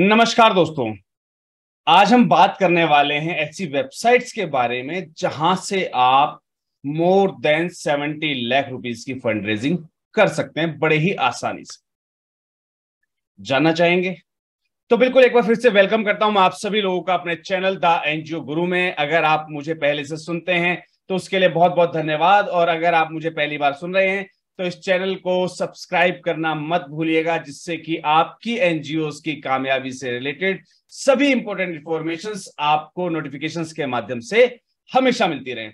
नमस्कार दोस्तों आज हम बात करने वाले हैं ऐसी वेबसाइट्स के बारे में जहां से आप more than seventy lakh rupees की फंड रेजिंग कर सकते हैं बड़े ही आसानी से जानना चाहेंगे तो बिल्कुल एक बार फिर से वेलकम करता हूं मैं आप सभी लोगों का अपने चैनल द एनजीओ गुरु में अगर आप मुझे पहले से सुनते हैं तो उसके लिए बहुत बहुत धन्यवाद और अगर आप मुझे पहली बार सुन रहे हैं तो इस चैनल को सब्सक्राइब करना मत भूलिएगा जिससे कि आपकी एनजीओ की कामयाबी से रिलेटेड सभी इंपोर्टेंट इंफॉर्मेशन आपको नोटिफिकेशन के माध्यम से हमेशा मिलती रहे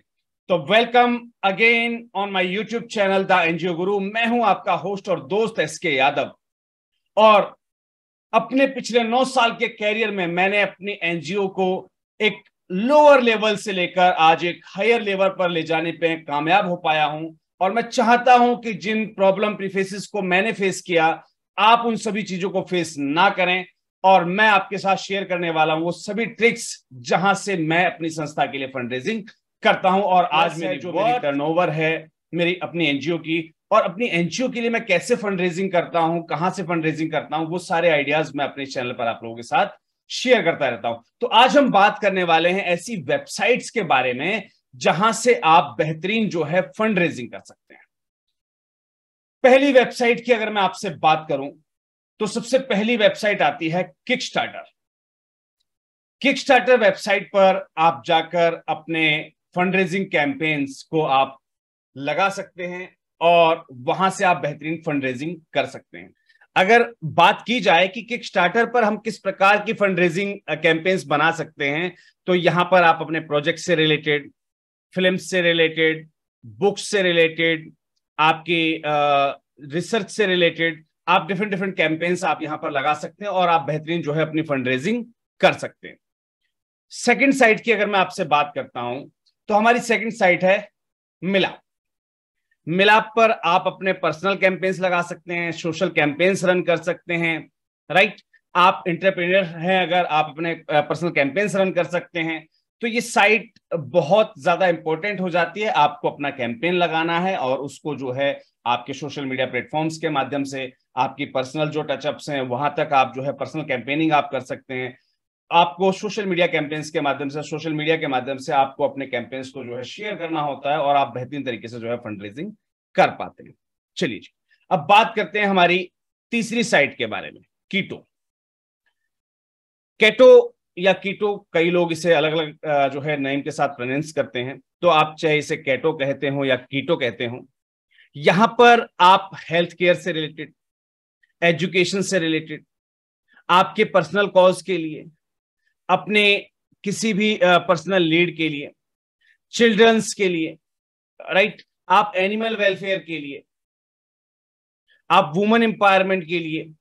तो welcome again on my YouTube channel the NGO Guru मैं हूं आपका होस्ट और दोस्त एस के यादव और अपने पिछले नौ साल के कैरियर में मैंने अपनी एनजीओ को एक लोअर लेवल से लेकर आज एक हायर लेवल पर ले जाने पे कामयाब हो पाया हूं और मैं चाहता हूं कि जिन प्रॉब्लम प्रीफेसिस को मैंने फेस किया आप उन सभी चीजों को फेस ना करें और मैं आपके साथ शेयर करने वाला हूं वो सभी ट्रिक्स जहां से मैं अपनी संस्था के लिए फंड रेजिंग करता हूं और आज मेरी जो मेरी टर्न है मेरी अपनी एनजीओ की और अपनी एनजीओ के लिए मैं कैसे फंड रेजिंग करता हूं कहां से फंड रेजिंग करता हूं वो सारे आइडियाज मैं अपने चैनल पर आप लोगों के साथ शेयर करता रहता हूं तो आज हम बात करने वाले हैं ऐसी वेबसाइट्स के बारे में जहां से आप बेहतरीन जो है फंड रेजिंग कर सकते हैं पहली वेबसाइट की अगर मैं आपसे बात करूं तो सबसे पहली वेबसाइट आती है Kickstarter Kickstarter website पर आप जाकर अपने फंड रेजिंग कैंपेन्स को आप लगा सकते हैं और वहां से आप बेहतरीन फंड रेजिंग कर सकते हैं अगर बात की जाए कि किक स्टार्टर पर हम किस प्रकार की फंड रेजिंग कैंपेन्स बना सकते हैं तो यहां पर आप अपने प्रोजेक्ट से रिलेटेड फिल्म से रिलेटेड बुक्स से रिलेटेड आपकी रिसर्च से रिलेटेड आप डिफरेंट डिफरेंट कैंपेन्स आप यहां पर लगा सकते हैं और आप बेहतरीन जो है अपनी फंड रेजिंग कर सकते हैं सेकंड साइट की अगर मैं आपसे बात करता हूं तो हमारी सेकंड साइट है मिलाप मिलाप पर आप अपने पर्सनल कैंपेन्स लगा सकते हैं सोशल कैंपेन्स रन कर सकते हैं राइट आप इंटरप्रेन्योर हैं अगर आप अपने पर्सनल कैंपेन्स रन कर सकते हैं तो ये साइट बहुत ज्यादा इंपॉर्टेंट हो जाती है आपको अपना कैंपेन लगाना है और उसको जो है आपके सोशल मीडिया प्लेटफॉर्म्स के माध्यम से आपकी पर्सनल जो टचअप्स हैं वहां तक आप जो है पर्सनल कैंपेनिंग आप कर सकते हैं आपको सोशल मीडिया कैंपेन्स के माध्यम से सोशल मीडिया के माध्यम से आपको अपने कैंपेन्स को जो है शेयर करना होता है और आप बेहतरीन तरीके से जो है फंड रेजिंग कर पाते हैं चलिए जी अब बात करते हैं हमारी तीसरी साइट के बारे में कीटो केटो या कीटो कई लोग इसे अलग अलग जो है नेम के साथ प्रोनाउंस करते हैं तो आप चाहे इसे कैटो कहते हो या कीटो कहते हो यहां पर आप हेल्थ केयर से रिलेटेड एजुकेशन से रिलेटेड आपके पर्सनल कॉज के लिए अपने किसी भी पर्सनल लीड के लिए चिल्ड्रंस के लिए राइट आप एनिमल वेलफेयर के लिए आप वुमेन एम्पावरमेंट के लिए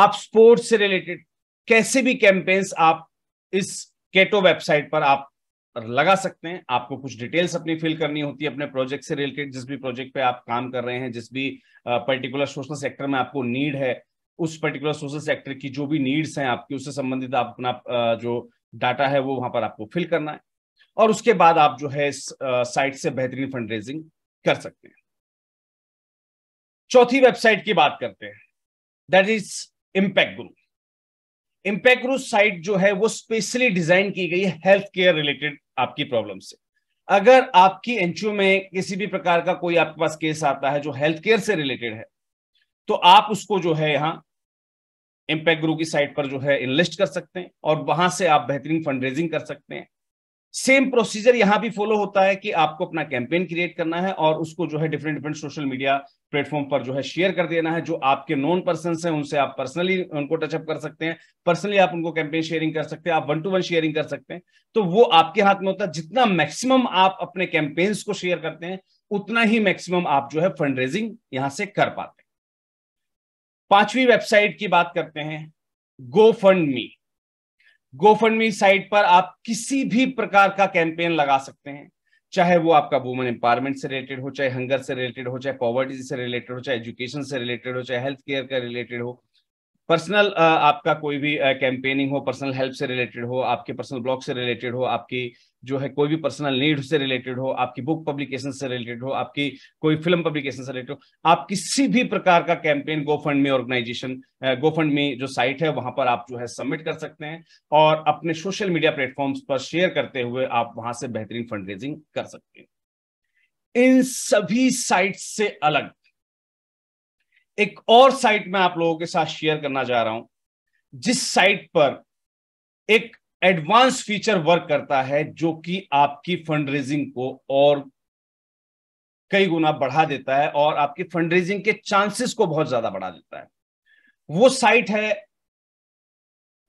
आप स्पोर्ट्स से रिलेटेड कैसे भी कैंपेन्स आप इस केटो वेबसाइट पर आप लगा सकते हैं आपको कुछ डिटेल्स अपनी फिल करनी होती है अपने प्रोजेक्ट से रिलेटेड जिस भी प्रोजेक्ट पे आप काम कर रहे हैं जिस भी पर्टिकुलर सोशल सेक्टर में आपको नीड है उस पर्टिकुलर सोशल सेक्टर की जो भी नीड्स हैं आपकी उससे संबंधित आप अपना जो डाटा है वो वहां पर आपको फिल करना है और उसके बाद आप जो है इस साइट से बेहतरीन फंड रेजिंग कर सकते हैं चौथी वेबसाइट की बात करते हैं that is impact group ImpactGuru site जो है वो स्पेशली डिजाइन की गई है हेल्थ केयर रिलेटेड आपकी प्रॉब्लम से अगर आपकी एनजीओ में किसी भी प्रकार का कोई आपके पास केस आता है जो हेल्थ केयर से रिलेटेड है तो आप उसको जो है यहाँ इम्पैक्ट ग्रू की साइट पर जो है इनलिस्ट कर सकते हैं और वहां से आप बेहतरीन फंड रेजिंग कर सकते हैं सेम प्रोसीजर यहां भी फॉलो होता है कि आपको अपना कैंपेन क्रिएट करना है और उसको जो है different different social media platform पर जो है शेयर कर देना है जो आपके नॉन पर्सन हैं उनसे आप पर्सनली उनको टचअप कर सकते हैं पर्सनली आप उनको कैंपेन शेयरिंग कर सकते हैं आप वन टू वन शेयरिंग कर सकते हैं तो वो आपके हाथ में होता है जितना मैक्सिमम आप अपने कैंपेन्स को शेयर करते हैं उतना ही मैक्सिमम आप जो है फंड रेजिंग यहां से कर पाते हैं पांचवी वेबसाइट की बात करते हैं GoFundMe GoFundMe site पर आप किसी भी प्रकार का कैंपेन लगा सकते हैं चाहे वो आपका वुमेन एम्पावरमेंट से रिलेटेड हो चाहे हंगर से रिलेटेड हो चाहे पॉवर्टी से रिलेटेड हो चाहे एजुकेशन से रिलेटेड हो चाहे हेल्थ केयर का रिलेटेड हो पर्सनल uh, आपका कोई भी कैंपेनिंग uh, हो पर्सनल हेल्प से रिलेटेड हो आपके पर्सनल ब्लॉग से रिलेटेड हो आपकी जो है कोई भी पर्सनल नीड से रिलेटेड हो आपकी बुक पब्लिकेशन से रिलेटेड हो आपकी कोई फिल्म पब्लिकेशन से रिलेटेड हो आप किसी भी प्रकार का campaign GoFundMe organization GoFundMe जो साइट है वहां पर आप जो है सबमिट कर सकते हैं और अपने सोशल मीडिया प्लेटफॉर्म्स पर शेयर करते हुए आप वहां से बेहतरीन फंड रेजिंग कर सकते हैं इन सभी साइट से अलग एक और साइट में आप लोगों के साथ शेयर करना चाह रहा हूं जिस साइट पर एक एडवांस फीचर वर्क करता है जो कि आपकी फंड रेजिंग को और कई गुना बढ़ा देता है और आपकी फंड रेजिंग के चांसेस को बहुत ज्यादा बढ़ा देता है वो साइट है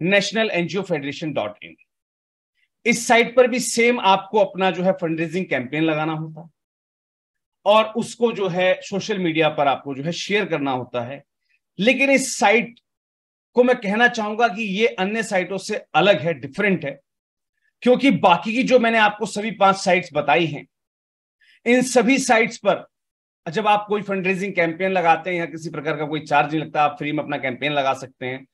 national NGO federation dot in इस साइट पर भी सेम आपको अपना जो है फंड रेजिंग कैंपेन लगाना होता है और उसको जो है सोशल मीडिया पर आपको जो है शेयर करना होता है लेकिन इस साइट को मैं कहना चाहूंगा कि ये अन्य साइटों से अलग है डिफरेंट है क्योंकि बाकी की जो मैंने आपको सभी पांच साइट्स बताई हैं इन सभी साइट्स पर जब आप कोई फंड रेजिंग कैंपेन लगाते हैं या किसी प्रकार का कोई चार्ज नहीं लगता आप फ्री में अपना कैंपेन लगा सकते हैं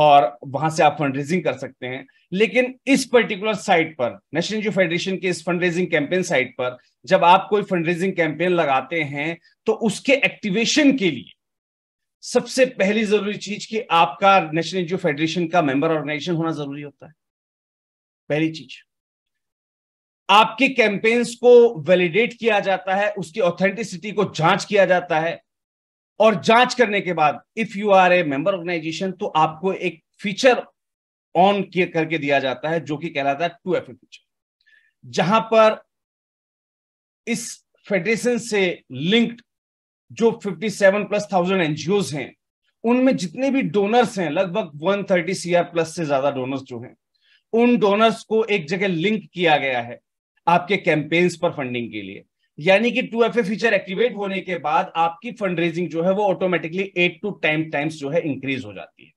और वहां से आप फंड रेजिंग कर सकते हैं लेकिन इस पर्टिकुलर साइट पर नेशनल जो फेडरेशन के इस फंड रेजिंग कैंपेन साइट पर जब आप कोई फंड रेजिंग कैंपेन लगाते हैं तो उसके एक्टिवेशन के लिए सबसे पहली जरूरी चीज कि आपका नेशनल एनजीओ फेडरेशन का मेंबर ऑर्गेनाइजेशन होना जरूरी होता है पहली चीज आपके कैंपेन्स को वैलिडेट किया जाता है उसकी ऑथेंटिसिटी को जांच किया जाता है और जांच करने के बाद if you are a member organization तो आपको एक फीचर ऑन किए करके दिया जाता है जो कि कहलाता है टू एफ फीचर जहां पर इस फेडरेशन से लिंक्ड जो 57 प्लस थाउजेंड एनजीओ हैं उनमें जितने भी डोनर्स हैं लगभग 130 थर्टी सीआर प्लस से ज्यादा डोनर्स जो हैं उन डोनर्स को एक जगह लिंक किया गया है आपके कैंपेन्स पर फंडिंग के लिए यानी कि two F A feature activate होने के बाद आपकी फंड रेजिंग जो है वो automatically eight to ten times जो है इंक्रीज हो जाती है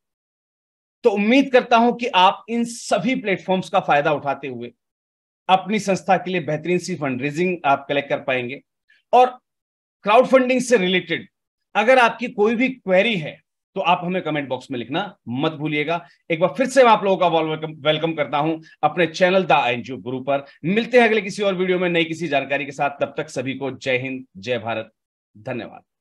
तो उम्मीद करता हूं कि आप इन सभी प्लेटफॉर्म्स का फायदा उठाते हुए अपनी संस्था के लिए बेहतरीन सी फंड रेजिंग आप कलेक्ट कर पाएंगे और क्राउड फंडिंग से रिलेटेड अगर आपकी कोई भी क्वेरी है तो आप हमें कमेंट बॉक्स में लिखना मत भूलिएगा एक बार फिर से मैं आप लोगों का वेलकम वेलकम करता हूं अपने चैनल द आई एनजीओ गुरु पर मिलते हैं अगले किसी और वीडियो में नई किसी जानकारी के साथ तब तक सभी को जय हिंद जय भारत धन्यवाद